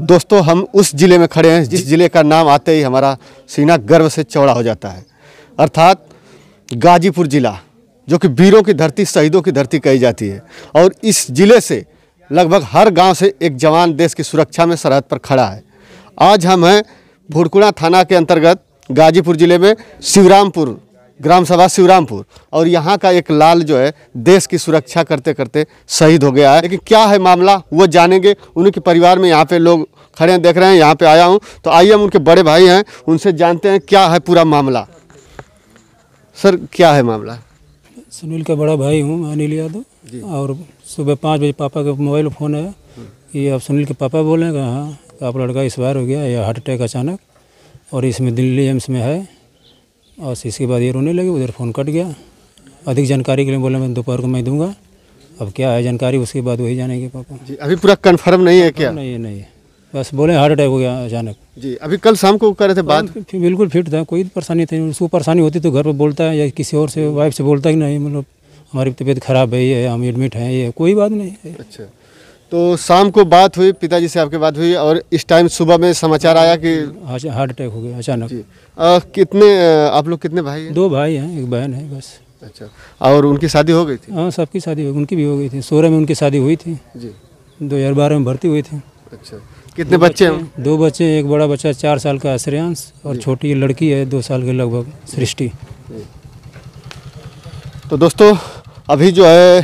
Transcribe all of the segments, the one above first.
दोस्तों हम उस ज़िले में खड़े हैं जिस ज़िले का नाम आते ही हमारा सीना गर्व से चौड़ा हो जाता है अर्थात गाजीपुर ज़िला जो कि वीरों की धरती शहीदों की धरती कही जाती है और इस ज़िले से लगभग हर गांव से एक जवान देश की सुरक्षा में सरहद पर खड़ा है आज हम हैं भुड़कुड़ा थाना के अंतर्गत गाजीपुर ज़िले में शिवरामपुर ग्राम सभा शिवरामपुर और यहाँ का एक लाल जो है देश की सुरक्षा करते करते शहीद हो गया है लेकिन क्या है मामला वो जानेंगे उनके परिवार में यहाँ पे लोग खड़े हैं देख रहे हैं यहाँ पे आया हूँ तो आइए हम उनके बड़े भाई हैं उनसे जानते हैं क्या है पूरा मामला सर क्या है मामला सुनील का बड़ा भाई हूँ अनिल यादव और सुबह पाँच बजे पापा का मोबाइल फ़ोन है कि आप सुनील के पापा बोलेंगे हाँ आप लड़का बार हो गया या हार्ट अटैक अचानक और इसमें दिल्ली एम्स में है और इसके बाद ये रोने लगे उधर फ़ोन कट गया अधिक जानकारी के लिए बोला मैं दोपहर को मैं दूंगा अब क्या है जानकारी उसके बाद वही जानेंगे पापा जी अभी पूरा कन्फर्म नहीं है क्या नहीं नहीं बस बोले हार्ट अटैक हो गया अचानक जी अभी कल शाम को कर रहे थे बात बिल्कुल फिट था कोई परेशानी थी उसको परेशानी होती तो घर पर बोलता है या किसी और से वाइफ से बोलता है कि नहीं मतलब हमारी तबीयत खराब है ये हम एडमिट हैं ये कोई बात नहीं अच्छा तो शाम को बात हुई पिताजी से आपके बात हुई और इस टाइम सुबह में समाचार आया कि हार्ट अटैक हो गया अचानक कितने आप लोग कितने भाई हैं दो भाई हैं एक बहन है बस अच्छा और उनकी शादी हो गई थी हाँ सबकी शादी हो उनकी भी हो गई थी सोलह में उनकी शादी हुई थी जी दो हज़ार बारह में भर्ती हुई थी अच्छा कितने बच्चे हैं दो बच्चे एक बड़ा बच्चा चार साल का श्रेयांश और छोटी लड़की है दो साल के लगभग सृष्टि तो दोस्तों अभी जो है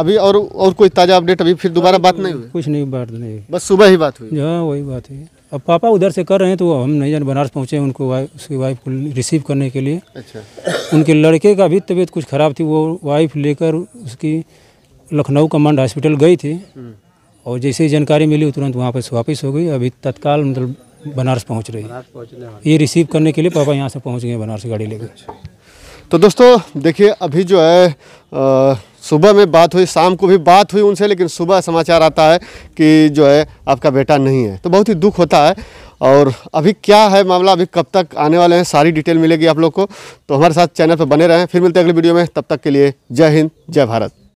अभी और और कोई ताज़ा अपडेट अभी फिर दोबारा बात नहीं हुई कुछ नहीं बात नहीं बस सुबह ही बात हुई हाँ वही बात है अब पापा उधर से कर रहे हैं तो हम नहीं जान बनारस पहुँचे उनको वाइफ उसकी वाइफ को रिसीव करने के लिए अच्छा उनके लड़के का भी तबीयत कुछ ख़राब थी वो वाइफ लेकर उसकी लखनऊ कमांड हॉस्पिटल गई थी हम्म। और जैसे ही जानकारी मिली तुरंत वहाँ पर वापस हो गई अभी तत्काल मतलब बनारस पहुँच रही है ये रिसीव करने के लिए पापा यहाँ से पहुँच गए बनारस गाड़ी लेकर अच्छा। तो दोस्तों देखिए अभी जो है आ, सुबह में बात हुई शाम को भी बात हुई उनसे लेकिन सुबह समाचार आता है कि जो है आपका बेटा नहीं है तो बहुत ही दुख होता है और अभी क्या है मामला अभी कब तक आने वाले हैं सारी डिटेल मिलेगी आप लोग को तो हमारे साथ चैनल पर बने रहें फिर मिलते हैं अगले वीडियो में तब तक के लिए जय हिंद जय भारत